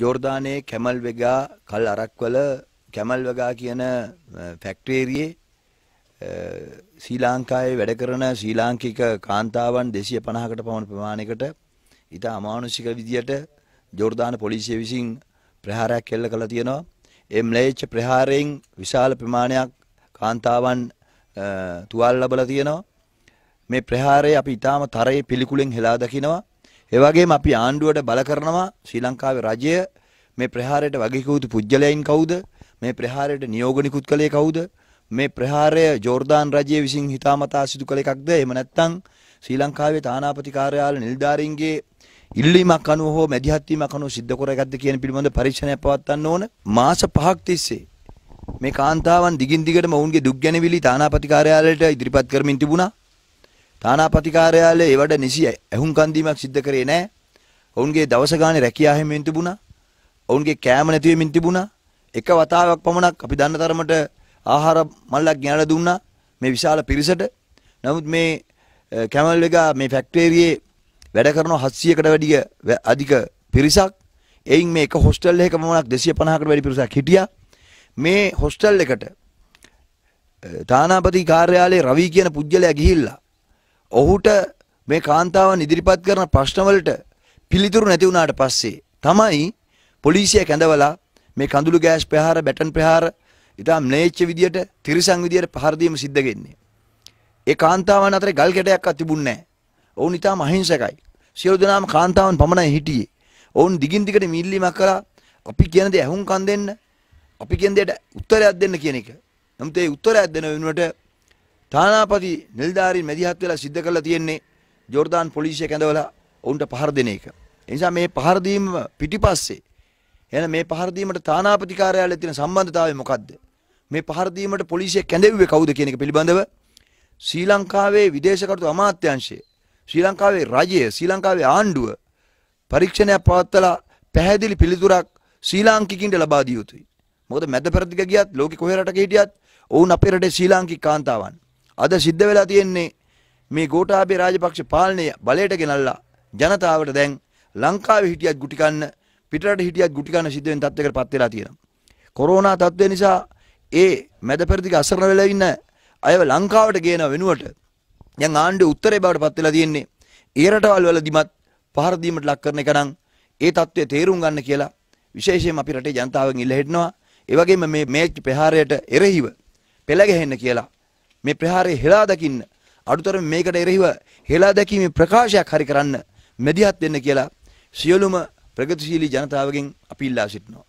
ජෝර්දානයේ camel වෙගා කල් අරක්වල camel වගා කියන ෆැක්ටරේරියේ ශ්‍රී ලංකාවේ වැඩ කරන ශ්‍රී ලාංකික කාන්තාවන් 250කට පමණ ප්‍රමාණයකට ඊට අමානුෂික විදියට ජෝර්දාන පොලිසිය විසින් ප්‍රහාරයක් එල්ල කළා තියෙනවා. ඒ ම්ලේච්ඡ ප්‍රහාරයෙන් විශාල ප්‍රමාණයක් කාන්තාවන් තුවාල ලැබලා තියෙනවා. මේ ප්‍රහාරය අපි ඊටාම තරයේ පිළිකුලෙන් හෙලා දකිනවා. ඒ වගේම අපි ආණ්ඩුවට බල කරනවා ශ්‍රී ලංකාවේ රජය මේ ප්‍රහාරයට වගකීකුතු පුජ්‍යලයන් කවුද? මේ ප්‍රහාරයට නියෝග නිකුත් කළේ කවුද? මේ ප්‍රහාරය ජෝර්දාන් රජය විසින් හිතාමතා සිදු කළ එකක්ද? එහෙම නැත්නම් ශ්‍රී ලංකාවේ තානාපති කාර්යාල නිලධාරීන්ගේ ඉල්ලීමක් අනුව හෝ මැදිහත් වීමක් අනුව සිද්ධ කර එකක්ද කියන පිළිබඳ පරීක්ෂණයක් පවත්වන්න ඕන මාස 5ක් තිස්සේ මේ කාන්තාවන් දිගින් දිගටම ඔවුන්ගේ දුක් ගැනවිලි තානාපති කාර්යාලයට ඉදිරිපත් කරමින් තිබුණා තානාපති කාර්යාලයේ ඒවට නිසි ඇහුම්කන් දීමක් සිද්ධ කරේ නැහැ. ඔවුන්ගේ දවස ගානේ රැකියා හැමෙන් තිබුණා. ඔවුන්ගේ කෑම නැති වෙමින් තිබුණා. එක වතාවක් පමණක් අපි දන්න තරමට ආහාර මල්ලක් ගෙනලා දුන්නා මේ විශාල පිරිසට. නමුත් මේ කැමල් එක මේ ෆැක්ටරියේ වැඩ කරන 700කට වැඩිය අධික පිරිසක්. එයින් මේ එක හොස්ටල් එකක පමණක් 250කට වැඩි පිරිසක් හිටියා. මේ හොස්ටල් එකට තානාපති කාර්යාලයේ රවි කියන පුජ්‍යලයා ගිහිල්ලා ඔහුට මේ කාන්තාවන් ඉදිරිපත් කරන ප්‍රශ්නවලට පිළිතුරු නැති වුණාට පස්සේ තමයි පොලිසිය කැඳවලා මේ කඳුළු ගෑස් ප්‍රහාර බැටන් ප්‍රහාර ඉතාම නේච්ච විදියට තිරිසන් විදියට පහර දීම සිද්ධ වෙන්නේ. ඒ කාන්තාවන් අතරේ ගල් කැටයක්වත් තිබුණේ නැහැ. ඔවුන් ඉතාම අහිංසකයි. සියලු දෙනාම කාන්තාවන් පමණයි හිටියේ. ඔවුන් දිගින් දිගට මිල්ලීමක් කළා. අපි කියන දේ ඇහුම්කන් දෙන්න, අපි කියන දෙයට උත්තරයක් දෙන්න කියන එක. නමුත් ඒ උත්තරයක් දෙන වෙනුවට තානාපති නිල්ධාරීන් මැදිහත් වෙලා සිද්ධ කරලා තියෙන්නේ ජෝර්දාන් පොලිසිය කැඳවලා ඔවුන්ට පහර දෙන එක. ඒ නිසා මේ පහර දීම පිටිපස්සේ එහෙනම් මේ පහර දීමට තානාපති කාර්යාලයේ තියෙන සම්බන්ධතාවය මොකද්ද? මේ පහර දීමට පොලිසිය කැඳෙව්වේ කවුද කියන එක පිළිබඳව ශ්‍රී ලංකාවේ විදේශ කටයුතු අමාත්‍යාංශය, ශ්‍රී ලංකාවේ රජය, ශ්‍රී ලංකාවේ ආණ්ඩුව පරීක්ෂණයක් පවත්වලා පැහැදිලි පිළිතුරක් ශ්‍රී ලාංකිකින්ට ලබා දිය යුතුයි. මොකද මැද පෙරදිග ගියත් ලෝකෙ කොහේ රටක හිටියත් ඔවුන් අපේ රටේ ශ්‍රී ලාංකික කාන්තාවන්. අද සිද්ධ වෙලා තියෙන්නේ මේ ගෝඨාභය රාජපක්ෂ පාලනය බලයට ගෙනල්ලා ජනතාවට දැන් ලංකාවේ හිටියත් ගුටි කන්න පිටරට හිටියත් ගුටි කන්න සිද්ධ වෙන තත්යකට පත් වෙලා තියෙනවා. කොරෝනා තත්ත්වය නිසා ඒ මැද පෙරදිග අසරණ වෙලා ඉන්න අයව ලංකාවට ගේන වෙනුවට දැන් ආණ්ඩුවේ උත්තරේ බවට පත් වෙලා තියෙන්නේ. ඒ රටවල් වලදීමත් පහර දීමට ලක් කරන එක නම් ඒ தત્ත්වය තේරුම් ගන්න කියලා විශේෂයෙන් අපි රටේ ජනතාවෙන් ඉල්ල හිටනවා. ඒ වගේම මේ මේච්ච ප්‍රහාරයට එරෙහිව පෙළ ගැහෙන්න කියලා මේ ප්‍රහාරය හෙලා දකින්න අඩුතරම මේකට එරෙහිව හෙලා දැකීමේ ප්‍රකාශයක් හරි කරන්න මෙදිහත් වෙන්න කියලා සියලුම ප්‍රගතිශීලී ජනතාවගෙන් අපි ඉල්ලා සිටිනවා